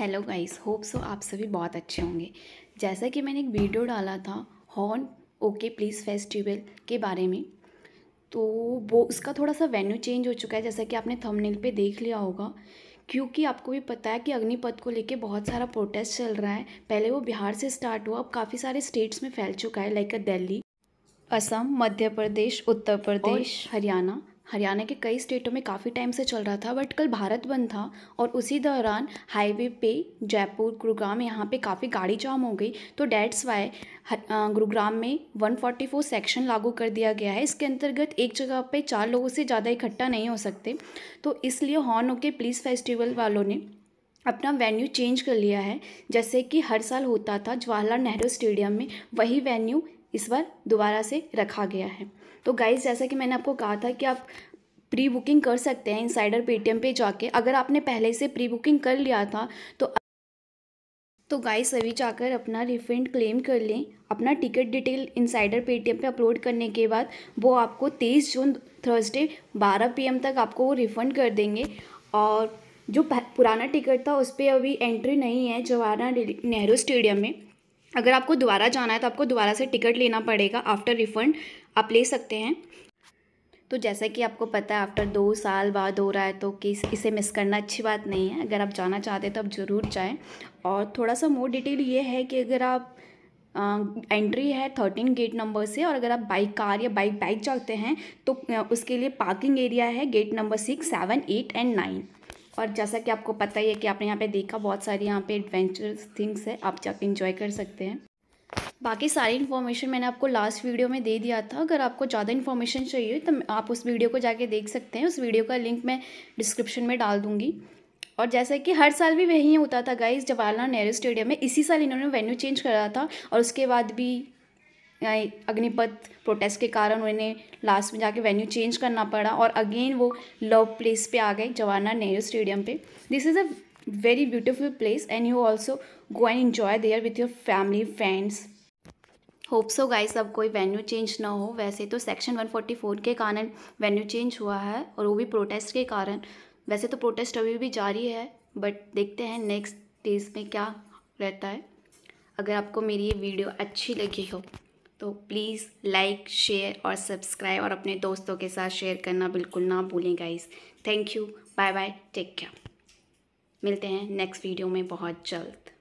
hello guys hope so आप सभी बहुत अच्छे होंगे जैसा कि मैंने एक वीडियो डाला था हॉर्न ओके प्लीज़ फेस्टिवल के बारे में तो वो उसका थोड़ा सा वेन्यू चेंज हो चुका है जैसा कि आपने थंबनेल पे देख लिया होगा क्योंकि आपको भी पता है कि अग्निपथ को लेके बहुत सारा प्रोटेस्ट चल रहा है पहले वो बिहार से स्टार्ट हुआ अब काफ़ी सारे स्टेट्स में फैल चुका है लाइक दिल्ली असम मध्य प्रदेश उत्तर प्रदेश हरियाणा हरियाणा के कई स्टेटों में काफ़ी टाइम से चल रहा था बट कल भारत बंद था और उसी दौरान हाईवे पे जयपुर गुरुग्राम यहाँ पे काफ़ी गाड़ी जाम हो गई तो डैट्स वाई गुरुग्राम में 144 सेक्शन लागू कर दिया गया है इसके अंतर्गत एक जगह पे चार लोगों से ज़्यादा इकट्ठा नहीं हो सकते तो इसलिए हॉर्न ओके पुलिस फेस्टिवल वालों ने अपना वेन्यू चेंज कर लिया है जैसे कि हर साल होता था जवाहरलाल नेहरू स्टेडियम में वही वेन्यू इस बार दोबारा से रखा गया है तो गाइज जैसा कि मैंने आपको कहा था कि आप प्री बुकिंग कर सकते हैं इनसाइडर पेटीएम पे जाके अगर आपने पहले से प्री बुकिंग कर लिया था तो तो गाइस सभी जाकर अपना रिफंड क्लेम कर लें अपना टिकट डिटेल इनसाइडर पेटीएम पे अपलोड करने के बाद वो आपको तेईस जून थर्सडे बारह पीएम तक आपको वो रिफ़ंड कर देंगे और जो पुराना टिकट था उस पर अभी एंट्री नहीं है जवाहरलाल नेहरू स्टेडियम में अगर आपको दोबारा जाना है तो आपको दोबारा से टिकट लेना पड़ेगा आफ्टर रिफ़ंड आप ले सकते हैं तो जैसा कि आपको पता है आफ्टर दो साल बाद हो रहा है तो कि इसे मिस करना अच्छी बात नहीं है अगर आप जाना चाहते हैं तो आप ज़रूर जाएं और थोड़ा सा मोर डिटेल ये है कि अगर आप एंट्री है थर्टीन गेट नंबर से और अगर आप बाइक कार या बाइक बाइक जाते हैं तो उसके लिए पार्किंग एरिया है gate number six seven eight and nine और जैसा कि आपको पता ही है कि आपने यहाँ पे देखा बहुत सारी यहाँ पे एडवेंचरस थिंग्स है आप जाके इंजॉय कर सकते हैं बाकी सारी इन्फॉर्मेशन मैंने आपको लास्ट वीडियो में दे दिया था अगर आपको ज़्यादा इन्फॉर्मेशन चाहिए तो आप उस वीडियो को जाके देख सकते हैं उस वीडियो का लिंक मैं डिस्क्रिप्शन में डाल दूँगी और जैसे कि हर साल भी वही होता था गाइज जवाहरलाल नेहरू स्टेडियम में इसी साल इन्होंने वेन्यू चेंज करा था और उसके बाद भी अग्निपथ प्रोटेस्ट के कारण उन्हें लास्ट में जाके वेन्यू चेंज करना पड़ा और अगेन वो लव प्लेस पे आ गए जवाहरलाल नेहरू स्टेडियम पे this is a very beautiful place and you also go and enjoy there with your family friends hope so guys अब कोई वेन्यू चेंज ना हो वैसे तो सेक्शन 144 के कारण वेन्यू चेंज हुआ है और वो भी प्रोटेस्ट के कारण वैसे तो प्रोटेस्ट अभी भी जारी है बट देखते हैं नेक्स्ट डेज में क्या रहता है अगर आपको मेरी ये वीडियो अच्छी लगी हो तो प्लीज़ लाइक शेयर और सब्सक्राइब और अपने दोस्तों के साथ शेयर करना बिल्कुल ना भूलें guys thank you bye bye take care मिलते हैं नेक्स्ट वीडियो में बहुत जल्द